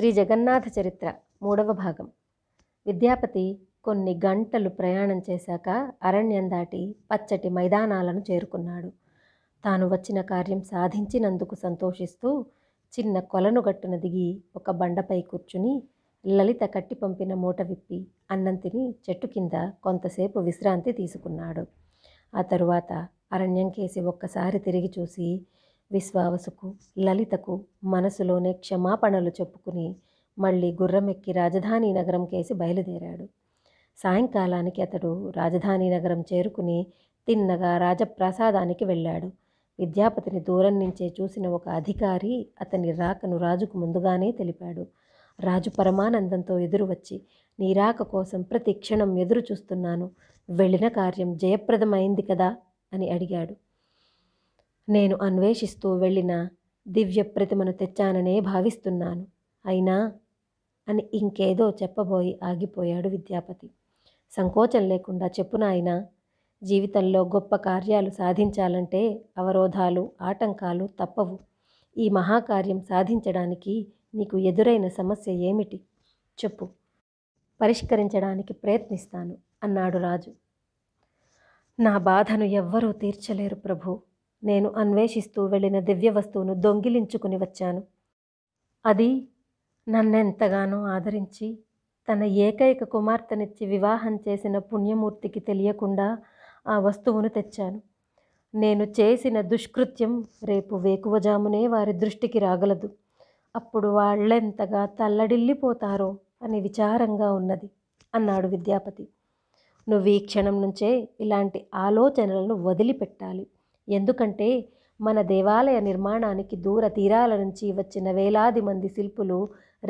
శ్రీ జగన్నాథ చరిత్ర మూడవ భాగం విద్యాపతి కొన్ని గంటలు ప్రయాణం చేశాక అరణ్యం దాటి పచ్చటి మైదానాలను చేరుకున్నాడు తాను వచ్చిన కార్యం సాధించినందుకు సంతోషిస్తూ చిన్న కొలను గట్టున దిగి ఒక బండపై కూర్చుని లలిత కట్టి పంపిన మూట విప్పి అన్నం తిని చెట్టు కింద కొంతసేపు విశ్రాంతి తీసుకున్నాడు ఆ తరువాత అరణ్యం కేసి ఒక్కసారి తిరిగి చూసి విశ్వావసుకు లలితకు మనసులోనే క్షమాపణలు చెప్పుకుని మళ్ళీ గుర్రమెక్కి రాజధాని నగరం కేసి బయలుదేరాడు సాయంకాలానికి అతడు రాజధాని నగరం చేరుకుని తిన్నగా రాజప్రాసాదానికి వెళ్ళాడు విద్యాపతిని దూరం నుంచే చూసిన ఒక అధికారి అతని రాకను రాజుకు ముందుగానే తెలిపాడు రాజు పరమానందంతో ఎదురు వచ్చి నీ రాక కోసం ప్రతి క్షణం ఎదురు చూస్తున్నాను వెళ్ళిన కార్యం జయప్రదమైంది కదా అని అడిగాడు నేను అన్వేషిస్తూ వెళ్ళిన దివ్య ప్రతిమను తెచ్చాననే భావిస్తున్నాను అయినా అని ఇంకేదో చెప్పబోయి ఆగిపోయాడు విద్యాపతి సంకోచం లేకుండా చెప్పునాయన జీవితంలో గొప్ప కార్యాలు సాధించాలంటే అవరోధాలు ఆటంకాలు తప్పవు ఈ మహాకార్యం సాధించడానికి నీకు ఎదురైన సమస్య ఏమిటి చెప్పు పరిష్కరించడానికి ప్రయత్నిస్తాను అన్నాడు రాజు నా బాధను ఎవ్వరూ తీర్చలేరు ప్రభు నేను అన్వేషిస్తూ వెళ్ళిన దివ్య వస్తువును దొంగిలించుకుని వచ్చాను అది నన్నెంతగానో ఆదరించి తన ఏకైక కుమార్తెనిచ్చి వివాహం చేసిన పుణ్యమూర్తికి తెలియకుండా ఆ వస్తువును తెచ్చాను నేను చేసిన దుష్కృత్యం రేపు వేకువజామునే వారి దృష్టికి రాగలదు అప్పుడు వాళ్ళెంతగా తల్లడిల్లిపోతారో అని విచారంగా ఉన్నది అన్నాడు విద్యాపతి నువ్వు ఈ క్షణం నుంచే ఇలాంటి ఆలోచనలను వదిలిపెట్టాలి ఎందుకంటే మన దేవాలయ నిర్మాణానికి దూర తీరాల నుంచి వచ్చిన వేలాది మంది శిల్పులు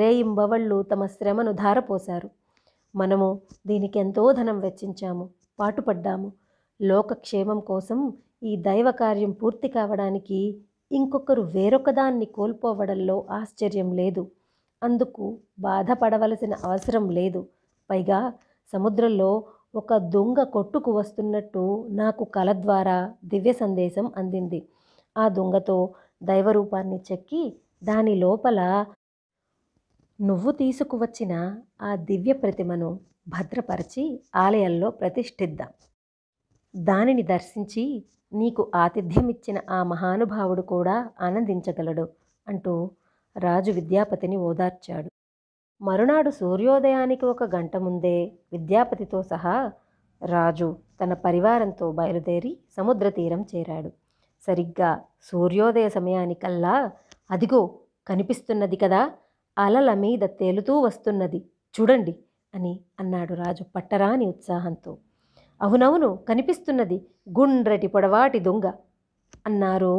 రేయింబవళ్ళు తమ శ్రమను ధారపోశారు మనము దీనికి ఎంతో ధనం వెచ్చించాము పాటుపడ్డాము లోకక్షేమం కోసం ఈ దైవ కార్యం పూర్తి కావడానికి ఇంకొకరు వేరొకదాన్ని కోల్పోవడంలో ఆశ్చర్యం లేదు అందుకు బాధపడవలసిన అవసరం లేదు పైగా సముద్రంలో ఒక దొంగ కొట్టుకు వస్తున్నట్టు నాకు కల ద్వారా దివ్య సందేశం అందింది ఆ దొంగతో దైవరూపాన్ని చెక్కి దాని లోపల నువ్వు తీసుకువచ్చిన ఆ దివ్య ప్రతిమను భద్రపరిచి ఆలయంలో ప్రతిష్ఠిద్దాం దానిని దర్శించి నీకు ఆతిథ్యం ఇచ్చిన ఆ మహానుభావుడు కూడా ఆనందించగలడు అంటూ రాజు విద్యాపతిని ఓదార్చాడు మరునాడు సూర్యోదయానికి ఒక గంట ముందే విద్యాపతితో సహా రాజు తన పరివారంతో బయలుదేరి సముద్ర తీరం చేరాడు సరిగ్గా సూర్యోదయ సమయానికల్లా అదిగో కనిపిస్తున్నది కదా అలల మీద తేలుతూ వస్తున్నది చూడండి అని అన్నాడు రాజు పట్టరాని ఉత్సాహంతో అవునవును కనిపిస్తున్నది గుండ్రటి పొడవాటి దొంగ అన్నారు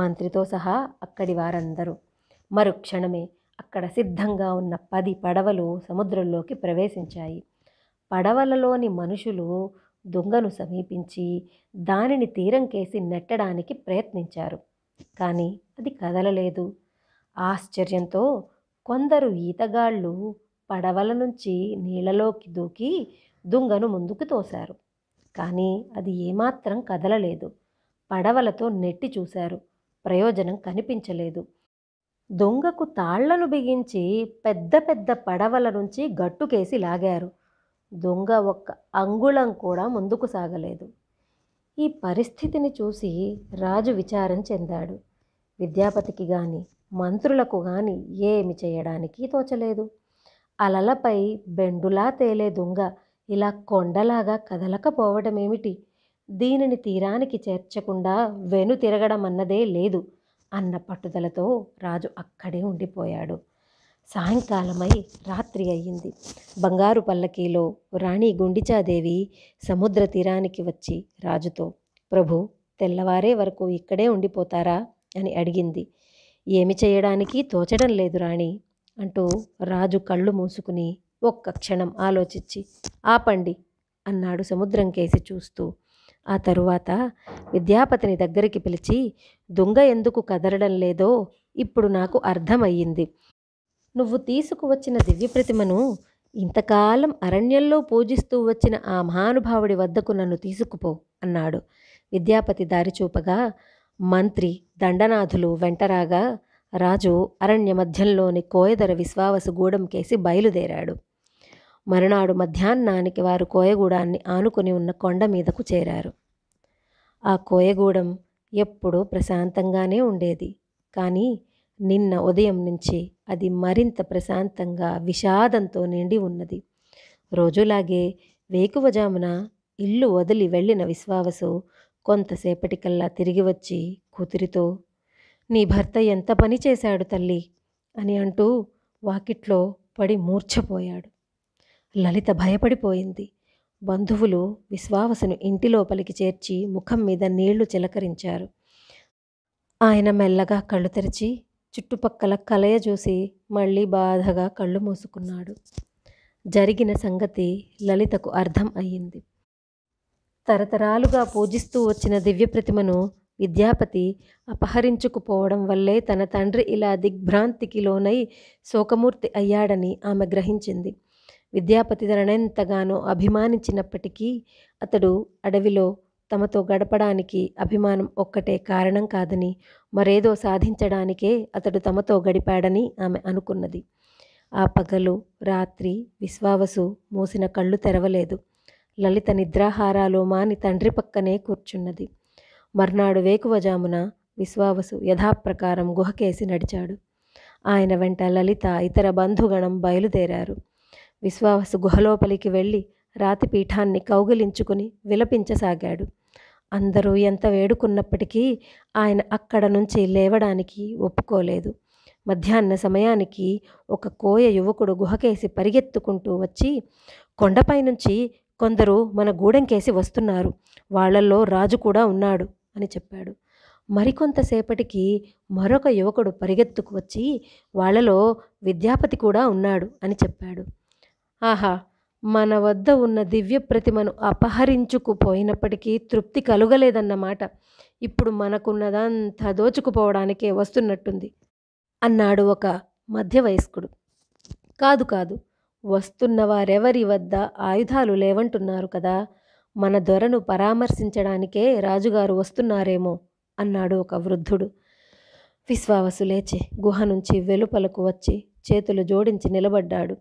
మంత్రితో సహా అక్కడి వారందరూ మరుక్షణమే అక్కడ సిద్ధంగా ఉన్న పది పడవలు సముద్రంలోకి ప్రవేశించాయి పడవలలోని మనుషులు దొంగను సమీపించి దానిని తీరం కేసి నెట్టడానికి ప్రయత్నించారు కానీ అది కదలలేదు ఆశ్చర్యంతో కొందరు ఈతగాళ్ళు పడవల నుంచి నీళ్ళలోకి దూకి దుంగను ముందుకు తోశారు కానీ అది ఏమాత్రం కదలలేదు పడవలతో నెట్టి చూశారు ప్రయోజనం కనిపించలేదు దొంగకు తాళ్లను బిగించి పెద్ద పెద్ద పడవల నుంచి గట్టుకేసి లాగారు దొంగ ఒక్క అంగుళం కూడా ముందుకు సాగలేదు ఈ పరిస్థితిని చూసి రాజు విచారం చెందాడు విద్యాపతికి గాని మంత్రులకు గాని ఏమి చేయడానికి తోచలేదు అలలపై బెండులా తేలే దొంగ ఇలా కొండలాగా కదలకపోవడమేమిటి దీనిని తీరానికి చేర్చకుండా వెను తిరగడం అన్నదే లేదు అన్న పట్టుదలతో రాజు అక్కడే ఉండిపోయాడు సాయంకాలమై రాత్రి అయ్యింది బంగారు పల్లకీలో రాణి గుండిచాదేవి సముద్ర తీరానికి వచ్చి రాజుతో ప్రభు తెల్లవారే వరకు ఇక్కడే ఉండిపోతారా అని అడిగింది ఏమి చేయడానికి తోచడం లేదు రాణి అంటూ రాజు కళ్ళు మూసుకుని ఒక్క క్షణం ఆలోచించి ఆపండి అన్నాడు సముద్రం కేసి చూస్తూ ఆ తరువాత విద్యాపతిని దగ్గరికి పిలిచి దొంగ ఎందుకు కదలడం లేదో ఇప్పుడు నాకు అర్థమయ్యింది నువ్వు తీసుకువచ్చిన దివ్యప్రతిమను ఇంతకాలం అరణ్యంలో పూజిస్తూ వచ్చిన ఆ మహానుభావుడి వద్దకు నన్ను తీసుకుపో అన్నాడు విద్యాపతి దారి చూపగా మంత్రి దండనాథులు వెంటరాగా రాజు అరణ్య మధ్యంలోని కోయదర విశ్వావసు కేసి బయలుదేరాడు మరునాడు మధ్యాహ్నానికి వారు కోయగూడాన్ని ఆనుకుని ఉన్న కొండ మీదకు చేరారు ఆ కోయగూడెం ఎప్పుడూ ప్రశాంతంగానే ఉండేది కానీ నిన్న ఉదయం నుంచి అది మరింత ప్రశాంతంగా విషాదంతో నిండి ఉన్నది రోజులాగే వేకువజామున ఇల్లు వదిలి వెళ్ళిన విశ్వావసు కొంతసేపటికల్లా తిరిగి వచ్చి కూతురితో నీ భర్త ఎంత పని చేశాడు తల్లి అని అంటూ వాకిట్లో పడి మూర్ఛపోయాడు లలిత భయపడిపోయింది బంధువులు విశ్వావసును ఇంటి లోపలికి చేర్చి ముఖం మీద నీళ్లు చిలకరించారు ఆయన మెల్లగా కళ్ళు తెరిచి చుట్టుపక్కల కలయ చూసి మళ్ళీ బాధగా కళ్ళు మూసుకున్నాడు జరిగిన సంగతి లలితకు అర్థం అయ్యింది తరతరాలుగా పూజిస్తూ వచ్చిన దివ్య ప్రతిమను విద్యాపతి అపహరించుకుపోవడం వల్లే తన తండ్రి ఇలా దిగ్భ్రాంతికి లోనై శోకమూర్తి అయ్యాడని ఆమె గ్రహించింది విద్యాపతి తననెంతగానో అభిమానించినప్పటికీ అతడు అడవిలో తమతో గడపడానికి అభిమానం ఒక్కటే కారణం కాదని మరేదో సాధించడానికే అతడు తమతో గడిపాడని ఆమె అనుకున్నది ఆ పగలు రాత్రి విశ్వావసు మూసిన కళ్ళు తెరవలేదు లలిత నిద్రాహారాలు మాని తండ్రి పక్కనే కూర్చున్నది మర్నాడు వేకువజామున విశ్వావసు యథాప్రకారం గుహకేసి నడిచాడు ఆయన వెంట లలిత ఇతర బంధుగణం బయలుదేరారు విశ్వావసు గుహలోపలికి వెళ్ళి రాతి పీఠాన్ని కౌగిలించుకుని విలపించసాగాడు అందరూ ఎంత వేడుకున్నప్పటికీ ఆయన అక్కడ నుంచి లేవడానికి ఒప్పుకోలేదు మధ్యాహ్న సమయానికి ఒక కోయ యువకుడు గుహకేసి పరిగెత్తుకుంటూ వచ్చి కొండపై నుంచి కొందరు మన గూడెంకేసి వస్తున్నారు వాళ్లల్లో రాజు కూడా ఉన్నాడు అని చెప్పాడు మరికొంతసేపటికి మరొక యువకుడు పరిగెత్తుకు వచ్చి వాళ్లలో విద్యాపతి కూడా ఉన్నాడు అని చెప్పాడు ఆహా మన వద్ద ఉన్న దివ్య ప్రతిమను అపహరించుకుపోయినప్పటికీ తృప్తి కలుగలేదన్నమాట ఇప్పుడు మనకున్నదంతా దోచుకుపోవడానికే వస్తున్నట్టుంది అన్నాడు ఒక మధ్య వయస్కుడు కాదు కాదు వస్తున్న వారెవరి వద్ద ఆయుధాలు లేవంటున్నారు కదా మన దొరను పరామర్శించడానికే రాజుగారు వస్తున్నారేమో అన్నాడు ఒక వృద్ధుడు విశ్వావసు లేచి గుహ నుంచి వెలుపలకు వచ్చి చేతులు జోడించి నిలబడ్డాడు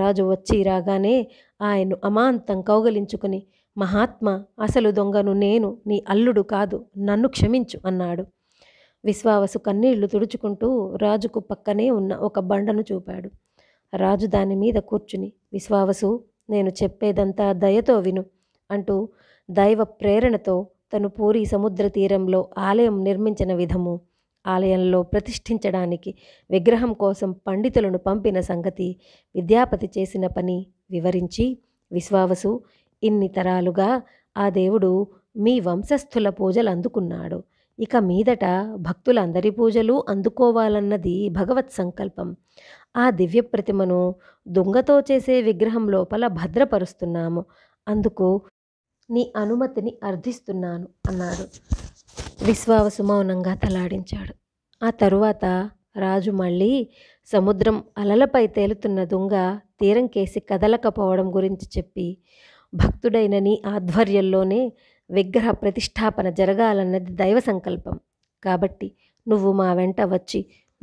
రాజు వచ్చి రాగానే ఆయన్ను అమాంతం కౌగలించుకుని మహాత్మ అసలు దొంగను నేను నీ అల్లుడు కాదు నన్ను క్షమించు అన్నాడు విశ్వావసు కన్నీళ్లు తుడుచుకుంటూ రాజుకు పక్కనే ఉన్న ఒక బండను చూపాడు రాజు దాని మీద కూర్చుని విశ్వావసు నేను చెప్పేదంతా దయతో విను అంటూ దైవ ప్రేరణతో తను పూరి సముద్ర తీరంలో ఆలయం నిర్మించిన విధము ఆలయంలో ప్రతిష్ఠించడానికి విగ్రహం కోసం పండితులను పంపిన సంగతి విద్యాపతి చేసిన పని వివరించి విశ్వావసు ఇన్ని తరాలుగా ఆ దేవుడు మీ వంశస్థుల పూజలు అందుకున్నాడు ఇక మీదట భక్తులందరి పూజలు అందుకోవాలన్నది భగవత్ సంకల్పం ఆ దివ్య ప్రతిమను దొంగతో చేసే విగ్రహం లోపల భద్రపరుస్తున్నాము అందుకు నీ అనుమతిని అర్థిస్తున్నాను అన్నాడు విశ్వాసు మౌనంగా తలాడించాడు ఆ తరువాత రాజు మళ్ళీ సముద్రం అలలపై తేలుతున్న దొంగ తీరం కేసి కదలకపోవడం గురించి చెప్పి భక్తుడైన నీ ఆధ్వర్యంలోనే విగ్రహ ప్రతిష్టాపన జరగాలన్నది దైవ సంకల్పం కాబట్టి నువ్వు మా వెంట వచ్చి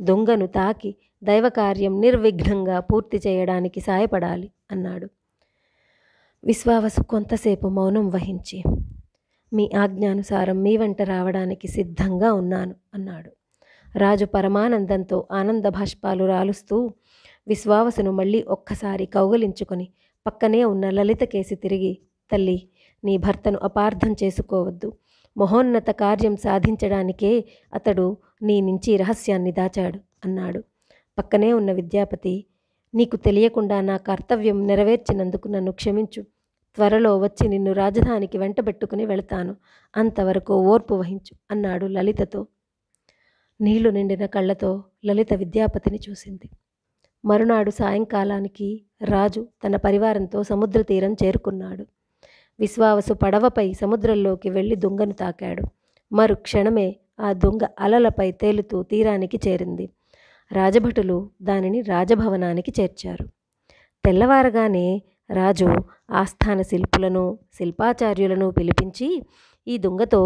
దొంగను తాకి దైవకార్యం నిర్విఘ్నంగా పూర్తి చేయడానికి సాయపడాలి అన్నాడు విశ్వావసు కొంతసేపు మౌనం వహించి మీ ఆజ్ఞానుసారం మీ వెంట రావడానికి సిద్ధంగా ఉన్నాను అన్నాడు రాజు పరమానందంతో ఆనంద భాష్పాలు రాలుస్తూ విశ్వావసును మళ్ళీ ఒక్కసారి కౌగలించుకొని పక్కనే ఉన్న లలిత కేసి తిరిగి తల్లి నీ భర్తను అపార్థం చేసుకోవద్దు మహోన్నత కార్యం సాధించడానికే అతడు నీ నుంచి రహస్యాన్ని దాచాడు అన్నాడు పక్కనే ఉన్న విద్యాపతి నీకు తెలియకుండా నా కర్తవ్యం నెరవేర్చినందుకు నన్ను క్షమించు త్వరలో వచ్చి నిన్ను రాజధానికి వెంటబెట్టుకుని వెళతాను అంతవరకు ఓర్పు వహించు అన్నాడు లలితతో నీళ్లు నిండిన కళ్ళతో లలిత విద్యాపతిని చూసింది మరునాడు సాయంకాలానికి రాజు తన పరివారంతో సముద్ర తీరం చేరుకున్నాడు విశ్వావసు పడవపై సముద్రంలోకి వెళ్ళి దొంగను తాకాడు మరు క్షణమే ఆ దొంగ అలలపై తేలుతూ తీరానికి చేరింది రాజభటులు దానిని రాజభవనానికి చేర్చారు తెల్లవారగానే రాజు ఆస్థాన శిల్పులను శిల్పాచార్యులను పిలిపించి ఈ దొంగతో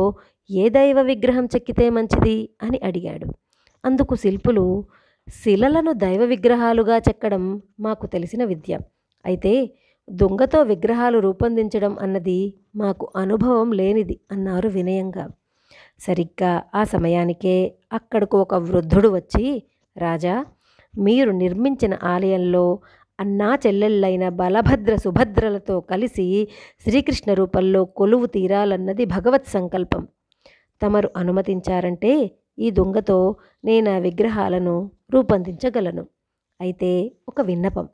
ఏ దైవ విగ్రహం చెక్కితే మంచిది అని అడిగాడు అందుకు శిల్పులు శిలలను దైవ విగ్రహాలుగా చెక్కడం మాకు తెలిసిన విద్య అయితే దొంగతో విగ్రహాలు రూపొందించడం అన్నది మాకు అనుభవం లేనిది అన్నారు వినయంగా సరిగ్గా ఆ సమయానికే అక్కడకు ఒక వృద్ధుడు వచ్చి రాజా మీరు నిర్మించిన ఆలయంలో అన్నా చెల్లెళ్ళైన బలభద్ర సుభద్రలతో కలిసి శ్రీకృష్ణ రూపంలో కొలువు తీరాలన్నది భగవత్ సంకల్పం తమరు అనుమతించారంటే ఈ దొంగతో నేను ఆ విగ్రహాలను రూపొందించగలను అయితే ఒక విన్నపం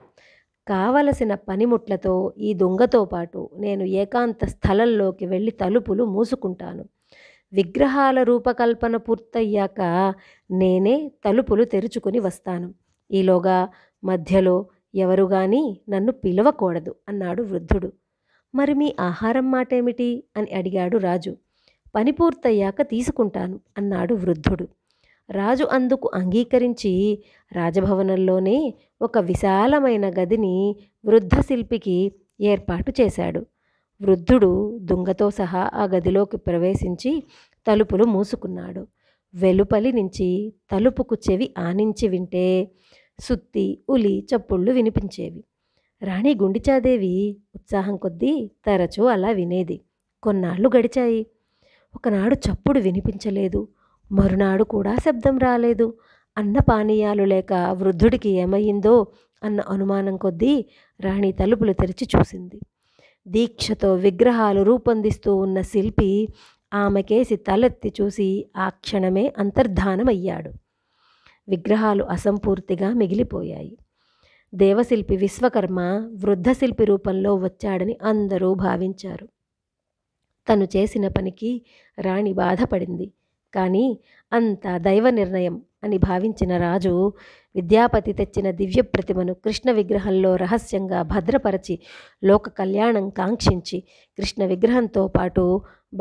కావలసిన పనిముట్లతో ఈ దొంగతో పాటు నేను ఏకాంత స్థలంలోకి వెళ్ళి తలుపులు మూసుకుంటాను విగ్రహాల రూపకల్పన పూర్తయ్యాక నేనే తలుపులు తెరుచుకుని వస్తాను ఈలోగా మధ్యలో ఎవరు నన్ను పిలవకూడదు అన్నాడు వృద్ధుడు మరి మీ ఆహారం మాటేమిటి అని అడిగాడు రాజు పని పూర్తయ్యాక తీసుకుంటాను అన్నాడు వృద్ధుడు రాజు అందుకు అంగీకరించి రాజభవనంలోనే ఒక విశాలమైన గదిని వృద్ధ శిల్పికి ఏర్పాటు చేశాడు వృద్ధుడు దుంగతో సహా ఆ గదిలోకి ప్రవేశించి తలుపులు మూసుకున్నాడు వెలుపలి నుంచి తలుపుకు చెవి ఆనించి వింటే సుత్తి ఉలి చప్పుళ్ళు వినిపించేవి రాణి గుండిచాదేవి ఉత్సాహం కొద్దీ తరచూ అలా వినేది కొన్నాళ్ళు గడిచాయి ఒకనాడు చప్పుడు వినిపించలేదు మరునాడు కూడా శబ్దం రాలేదు అన్న పానీయాలు లేక వృద్ధుడికి ఏమయ్యిందో అన్న అనుమానం కొద్దీ రాణి తలుపులు తెరిచి చూసింది దీక్షతో విగ్రహాలు రూపొందిస్తూ ఉన్న శిల్పి ఆమెకేసి తలెత్తి చూసి ఆ క్షణమే అంతర్ధానమయ్యాడు విగ్రహాలు అసంపూర్తిగా మిగిలిపోయాయి దేవశిల్పి విశ్వకర్మ వృద్ధశిల్పి రూపంలో వచ్చాడని అందరూ భావించారు తను చేసిన పనికి రాణి బాధపడింది కానీ అంతా దైవ నిర్ణయం అని భావించిన రాజు విద్యాపతి తెచ్చిన దివ్య ప్రతిమను కృష్ణ విగ్రహంలో రహస్యంగా భద్రపరచి లోక కళ్యాణం కాంక్షించి కృష్ణ విగ్రహంతో పాటు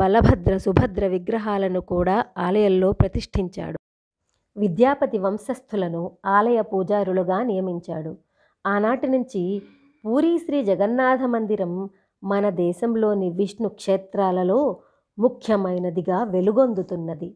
బలభద్ర సుభద్ర విగ్రహాలను కూడా ఆలయంలో ప్రతిష్ఠించాడు విద్యాపతి వంశస్థులను ఆలయ పూజారులుగా నియమించాడు ఆనాటి నుంచి పూరీ శ్రీ జగన్నాథ మందిరం మన దేశంలోని విష్ణు క్షేత్రాలలో ముఖ్యమైనదిగా వెలుగొందుతున్నది